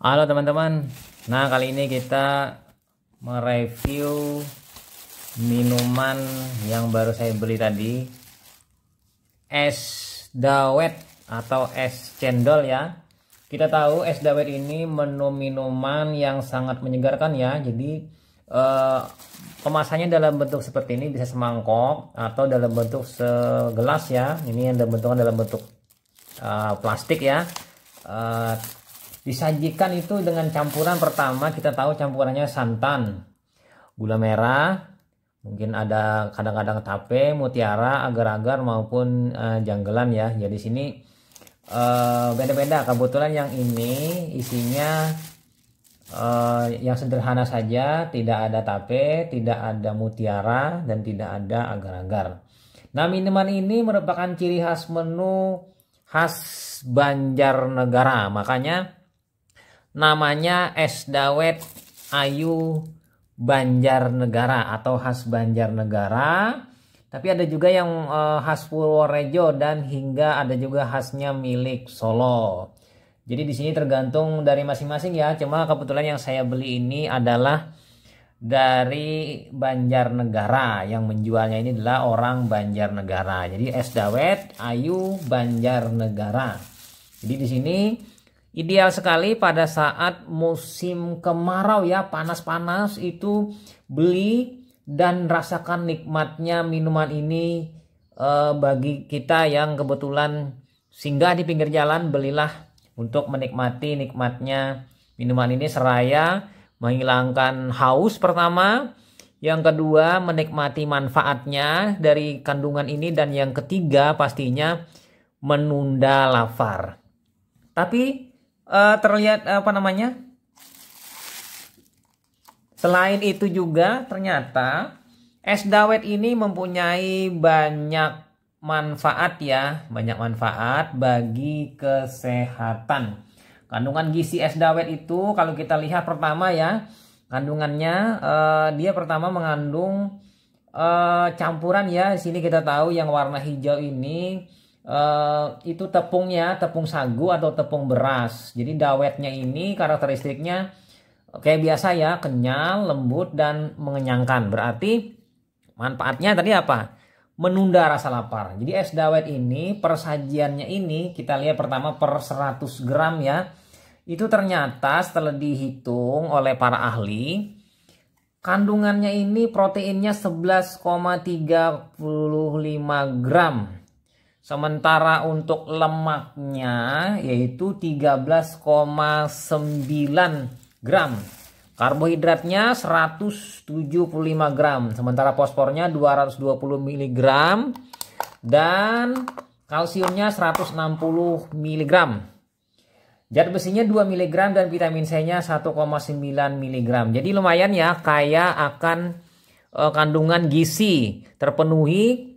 Halo teman-teman. Nah, kali ini kita mereview minuman yang baru saya beli tadi. Es dawet atau es cendol ya. Kita tahu es dawet ini menu minuman yang sangat menyegarkan ya. Jadi eh, kemasannya dalam bentuk seperti ini bisa semangkok atau dalam bentuk segelas ya. Ini yang dalam bentuk dalam bentuk eh, plastik ya. Eh, Disajikan itu dengan campuran pertama kita tahu campurannya santan, gula merah, mungkin ada kadang-kadang tape, mutiara, agar-agar maupun uh, janggelan ya. Jadi ya, sini eh, beda-beda. Uh, Kebetulan yang ini isinya uh, yang sederhana saja, tidak ada tape, tidak ada mutiara dan tidak ada agar-agar. Nah, minuman ini merupakan ciri khas menu khas Banjarnegara. Makanya namanya es dawet ayu Banjarnegara atau khas Banjarnegara tapi ada juga yang eh, khas Purworejo dan hingga ada juga khasnya milik Solo jadi di sini tergantung dari masing-masing ya cuma kebetulan yang saya beli ini adalah dari Banjarnegara yang menjualnya ini adalah orang Banjarnegara. Jadi es dawet Ayu Banjarnegara. Jadi di sini Ideal sekali pada saat musim kemarau ya panas-panas itu beli dan rasakan nikmatnya minuman ini eh, bagi kita yang kebetulan singgah di pinggir jalan belilah untuk menikmati nikmatnya minuman ini seraya menghilangkan haus pertama, yang kedua menikmati manfaatnya dari kandungan ini dan yang ketiga pastinya menunda lafar. Tapi uh, terlihat eh, apa namanya? Selain itu juga ternyata es dawet ini mempunyai banyak manfaat ya, banyak manfaat bagi kesehatan. Kandungan gizi es dawet itu kalau kita lihat pertama ya, kandungannya uh, dia pertama mengandung uh, campuran ya. Di sini kita tahu yang warna hijau ini Eh, itu tepungnya tepung sagu atau tepung beras. Jadi dawetnya ini karakteristiknya kayak biasa ya, kenyal, lembut dan mengenyangkan. Berarti manfaatnya tadi apa? Menunda rasa lapar. Jadi es dawet ini persajiannya ini kita lihat pertama per 100 gram ya. Itu ternyata setelah dihitung oleh para ahli kandungannya ini proteinnya 11,35 gram Sementara untuk lemaknya yaitu 13,9 gram. Karbohidratnya 175 gram. Sementara fosfornya 220 mg. Dan kalsiumnya 160 mg. Zat besinya 2 mg dan vitamin C-nya 1,9 mg. Jadi lumayan ya kaya akan eh, kandungan gizi terpenuhi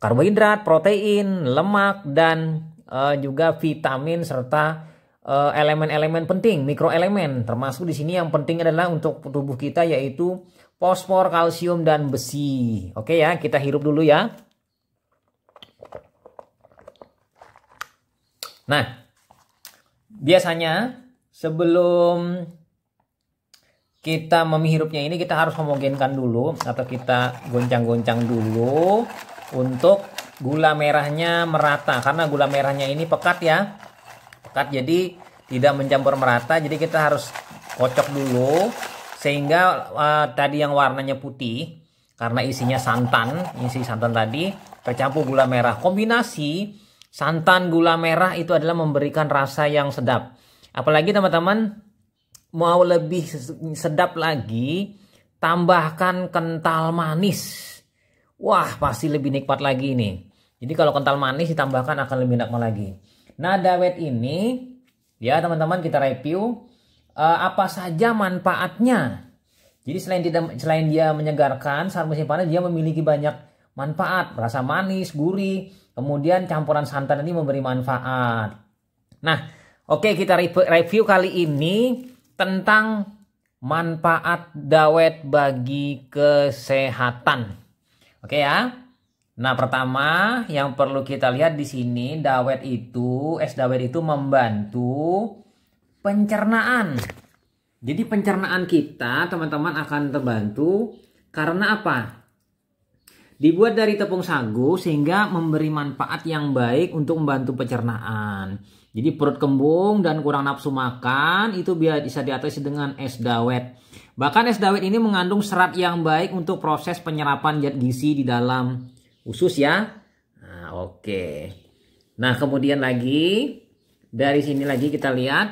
karbohidrat, protein, lemak dan uh, juga vitamin serta eh, elemen-elemen penting, mikroelemen. Termasuk di sini yang penting adalah untuk tubuh kita yaitu fosfor, kalsium dan besi. Oke ya, kita hirup dulu ya. Nah, biasanya sebelum kita memihirupnya ini kita harus homogenkan dulu atau kita goncang-goncang dulu untuk gula merahnya merata karena gula merahnya ini pekat ya pekat jadi tidak mencampur merata jadi kita harus kocok dulu sehingga uh, tadi yang warnanya putih karena isinya santan isi santan tadi tercampur gula merah kombinasi santan gula merah itu adalah memberikan rasa yang sedap apalagi teman-teman mau lebih sedap lagi tambahkan kental manis wah pasti lebih nikmat lagi ini. Jadi kalau kental manis ditambahkan akan lebih nikmat lagi. Nah dawet ini ya teman-teman kita review uh, apa saja manfaatnya. Jadi selain tidak selain dia menyegarkan saat musim panas dia memiliki banyak manfaat rasa manis gurih kemudian campuran santan ini memberi manfaat. Nah oke kita review kali ini tentang manfaat dawet bagi kesehatan. Oke ya. Nah, pertama yang perlu kita lihat di sini dawet itu es dawet itu membantu pencernaan. Jadi pencernaan kita, teman-teman akan terbantu karena apa? Dibuat dari tepung sagu sehingga memberi manfaat yang baik untuk membantu pencernaan. Jadi perut kembung dan kurang nafsu makan itu bisa diatasi dengan es dawet. Bahkan es dawet ini mengandung serat yang baik untuk proses penyerapan zat gizi di dalam usus ya. Nah, oke. Nah, kemudian lagi dari sini lagi kita lihat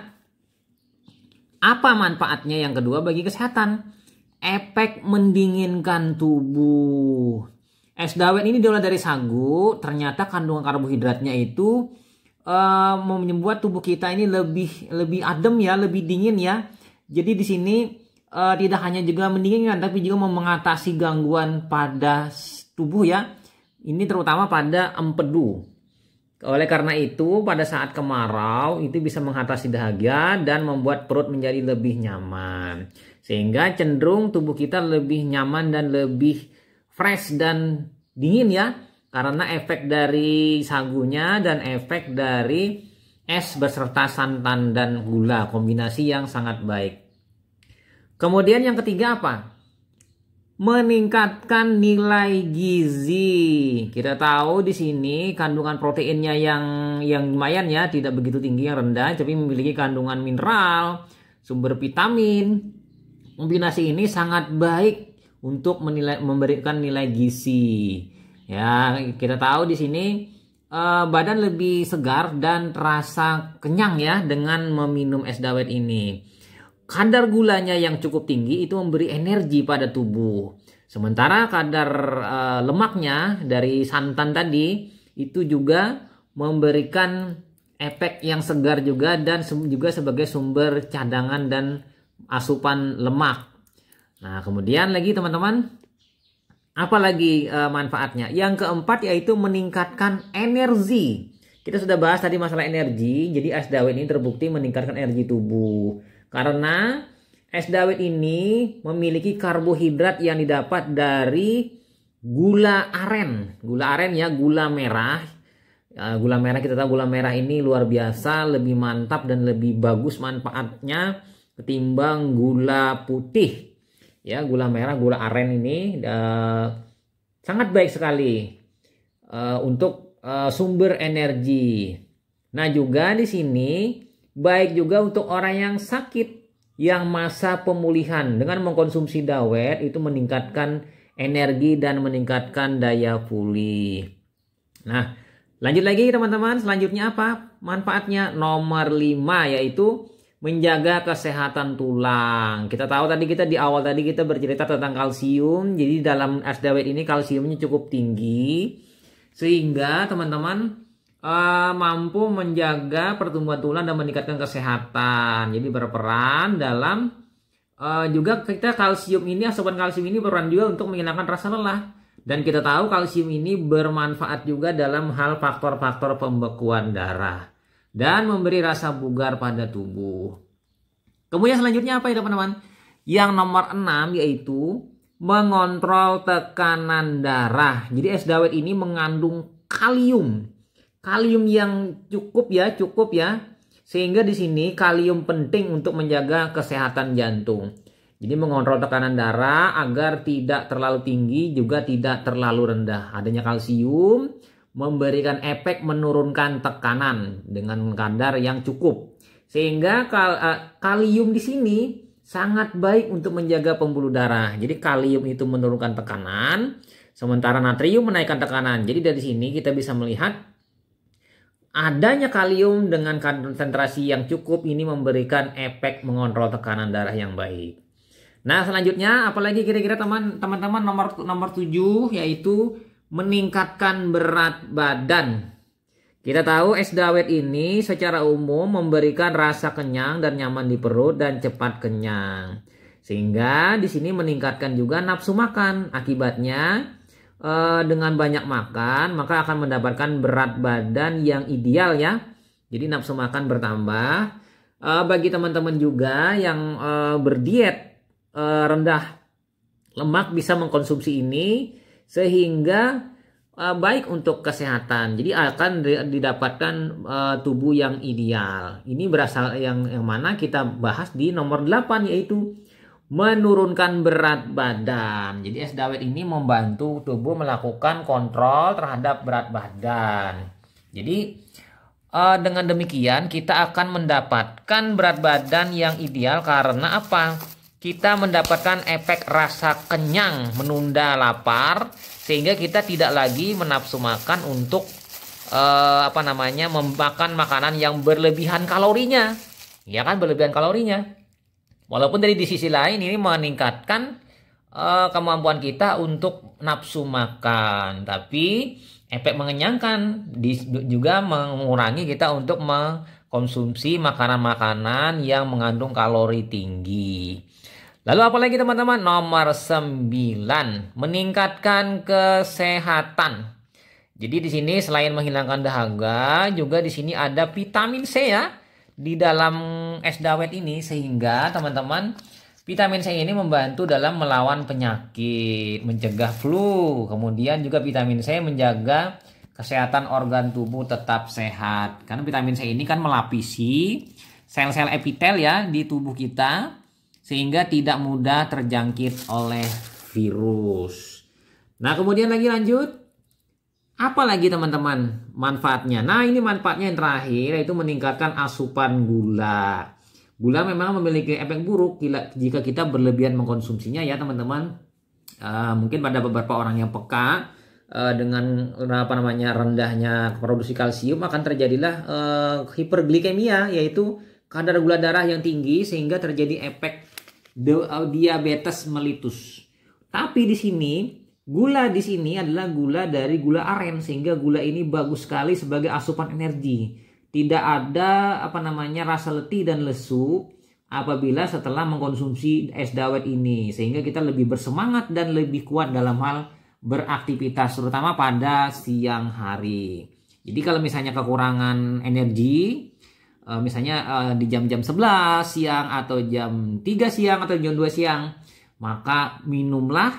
apa manfaatnya yang kedua bagi kesehatan. Efek mendinginkan tubuh. Es dawet ini diolah dari sagu, ternyata kandungan karbohidratnya itu uh, membuat tubuh kita ini lebih lebih adem ya, lebih dingin ya. Jadi di sini uh, tidak hanya juga mendinginkan tapi juga mau mengatasi gangguan pada tubuh ya. Ini terutama pada empedu. Oleh karena itu, pada saat kemarau itu bisa mengatasi dahaga dan membuat perut menjadi lebih nyaman. Sehingga cenderung tubuh kita lebih nyaman dan lebih fresh dan dingin ya karena efek dari sagunya dan efek dari es beserta santan dan gula kombinasi yang sangat baik. Kemudian yang ketiga apa? Meningkatkan nilai gizi. Kita tahu di sini kandungan proteinnya yang yang lumayan ya, tidak begitu tinggi yang rendah, tapi memiliki kandungan mineral, sumber vitamin. Kombinasi ini sangat baik untuk menilai, memberikan nilai gizi. Ya, kita tahu di sini uh, badan lebih segar dan terasa kenyang ya dengan meminum es dawet ini. Kadar gulanya yang cukup tinggi itu memberi energi pada tubuh. Sementara kadar uh, lemaknya dari santan tadi itu juga memberikan efek yang segar juga dan juga sebagai sumber cadangan dan asupan lemak. Nah, kemudian lagi teman-teman, Apalagi uh, manfaatnya? Yang keempat yaitu meningkatkan energi. Kita sudah bahas tadi masalah energi. Jadi es dawet ini terbukti meningkatkan energi tubuh. Karena es dawet ini memiliki karbohidrat yang didapat dari gula aren. Gula aren ya, gula merah. Eh, gula merah kita tahu gula merah ini luar biasa, lebih mantap dan lebih bagus manfaatnya ketimbang gula putih ya gula merah gula aren ini uh, sangat baik sekali uh, untuk uh, sumber energi nah juga di sini baik juga untuk orang yang sakit yang masa pemulihan dengan mengkonsumsi dawet itu meningkatkan energi dan meningkatkan daya pulih. Nah, lanjut lagi teman-teman, selanjutnya apa? Manfaatnya nomor 5 yaitu menjaga kesehatan tulang. Kita tahu tadi kita di awal tadi kita bercerita tentang kalsium. Jadi dalam es dawet ini kalsiumnya cukup tinggi sehingga teman-teman uh, mampu menjaga pertumbuhan tulang dan meningkatkan kesehatan. Jadi berperan dalam uh, juga kita kalsium ini asupan kalsium ini berperan juga untuk menghilangkan rasa lelah. Dan kita tahu kalsium ini bermanfaat juga dalam hal faktor-faktor pembekuan darah dan memberi rasa bugar pada tubuh. Kemudian selanjutnya apa ya teman-teman? Yang nomor 6 yaitu mengontrol tekanan darah. Jadi es dawet ini mengandung kalium. Kalium yang cukup ya, cukup ya. Sehingga di sini kalium penting untuk menjaga kesehatan jantung. Jadi mengontrol tekanan darah agar tidak terlalu tinggi juga tidak terlalu rendah. Adanya kalsium memberikan efek menurunkan tekanan dengan kadar yang cukup. Sehingga kal uh, kalium di sini sangat baik untuk menjaga pembuluh darah. Jadi kalium itu menurunkan tekanan, sementara natrium menaikkan tekanan. Jadi dari sini kita bisa melihat adanya kalium dengan konsentrasi yang cukup ini memberikan efek mengontrol tekanan darah yang baik. Nah, selanjutnya apalagi kira-kira teman-teman nomor nomor 7 yaitu meningkatkan berat badan. Kita tahu es dawet ini secara umum memberikan rasa kenyang dan nyaman di perut dan cepat kenyang. Sehingga di sini meningkatkan juga nafsu makan. Akibatnya eh, dengan banyak makan maka akan mendapatkan berat badan yang ideal ya. Jadi nafsu makan bertambah. Eh, bagi teman-teman juga yang eh, berdiet rendah lemak bisa mengkonsumsi ini sehingga uh, baik untuk kesehatan. Jadi akan didapatkan uh, tubuh yang ideal. Ini berasal yang yang mana kita bahas di nomor 8 yaitu menurunkan berat badan. Jadi es dawet ini membantu tubuh melakukan kontrol terhadap berat badan. Jadi uh, dengan demikian kita akan mendapatkan berat badan yang ideal karena apa? kita mendapatkan efek rasa kenyang menunda lapar sehingga kita tidak lagi menafsu makan untuk eh, apa namanya memakan makanan yang berlebihan kalorinya ya kan berlebihan kalorinya walaupun dari di sisi lain ini meningkatkan eh, kemampuan kita untuk nafsu makan tapi efek mengenyangkan juga mengurangi kita untuk mengkonsumsi makanan-makanan yang mengandung kalori tinggi Lalu apa lagi teman-teman? Nomor 9, meningkatkan kesehatan. Jadi di sini selain menghilangkan dahaga, juga di sini ada vitamin C ya di dalam es dawet ini sehingga teman-teman vitamin C ini membantu dalam melawan penyakit, mencegah flu, kemudian juga vitamin C menjaga kesehatan organ tubuh tetap sehat. Karena vitamin C ini kan melapisi sel-sel epitel ya di tubuh kita sehingga tidak mudah terjangkit oleh virus. Nah, kemudian lagi lanjut. Apa lagi teman-teman manfaatnya? Nah, ini manfaatnya yang terakhir yaitu meningkatkan asupan gula. Gula memang memiliki efek buruk jika kita berlebihan mengkonsumsinya ya teman-teman. Uh, mungkin pada beberapa orang yang peka uh, dengan apa namanya rendahnya produksi kalsium akan terjadilah uh, hiperglikemia yaitu kadar gula darah yang tinggi sehingga terjadi efek diabetes melitus. Tapi di sini gula di sini adalah gula dari gula aren sehingga gula ini bagus sekali sebagai asupan energi. Tidak ada apa namanya rasa letih dan lesu apabila setelah mengkonsumsi es dawet ini sehingga kita lebih bersemangat dan lebih kuat dalam hal beraktivitas terutama pada siang hari. Jadi kalau misalnya kekurangan energi uh, misalnya uh, di jam-jam 11 siang atau jam 3 siang atau jam 2 siang maka minumlah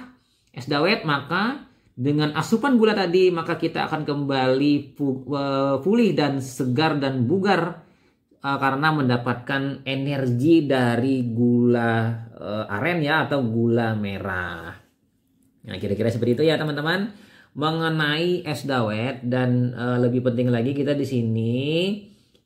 es dawet maka dengan asupan gula tadi maka kita akan kembali eh, pulih dan segar dan bugar karena mendapatkan energi dari gula aren ya atau gula merah. Nah, kira-kira seperti itu ya teman-teman mengenai es dawet dan lebih penting lagi kita di sini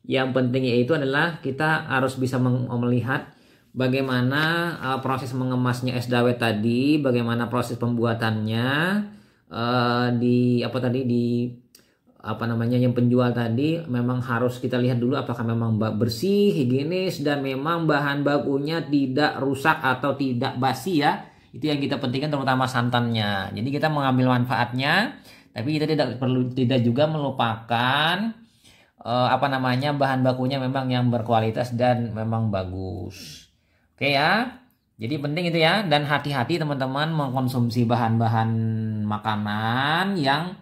yang penting yaitu adalah kita harus bisa melihat bagaimana uh, proses mengemasnya es dawet tadi, bagaimana proses pembuatannya uh, di apa tadi di apa namanya yang penjual tadi memang harus kita lihat dulu apakah memang bersih, higienis dan memang bahan bakunya tidak rusak atau tidak basi ya. Itu yang kita pentingkan terutama santannya. Jadi kita mengambil manfaatnya tapi kita tidak perlu tidak juga melupakan uh, apa namanya bahan bakunya memang yang berkualitas dan memang bagus. Oke ya. Jadi penting itu ya dan hati-hati teman-teman mengkonsumsi bahan-bahan makanan yang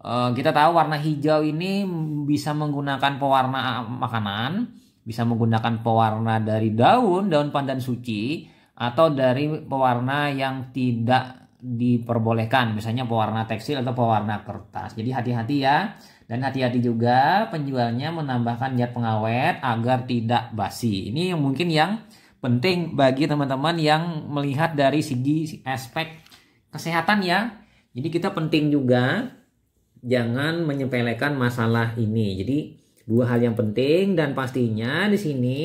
uh, kita tahu warna hijau ini bisa menggunakan pewarna eh, makanan, bisa menggunakan pewarna dari daun, daun pandan suci atau dari pewarna yang tidak diperbolehkan misalnya pewarna tekstil atau pewarna kertas jadi hati-hati ya dan hati-hati juga penjualnya menambahkan zat pengawet agar tidak basi. Ini yang mungkin yang penting bagi teman-teman yang melihat dari segi aspek kesehatan ya. Jadi kita penting juga jangan menyepelekan masalah ini. Jadi dua hal yang penting dan pastinya di sini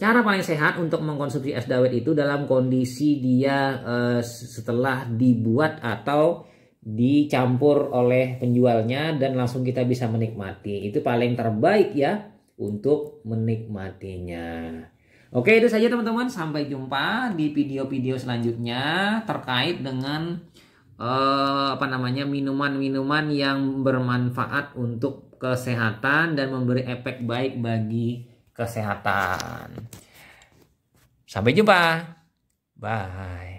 cara paling sehat untuk mengkonsumsi es dawet itu dalam kondisi dia uh, setelah dibuat atau dicampur oleh penjualnya dan langsung kita bisa menikmati. Itu paling terbaik ya untuk menikmatinya. Oke, itu saja teman-teman. Sampai jumpa di video-video selanjutnya terkait dengan eh, apa namanya minuman-minuman yang bermanfaat untuk kesehatan dan memberi efek baik bagi kesehatan. Sampai jumpa. Bye.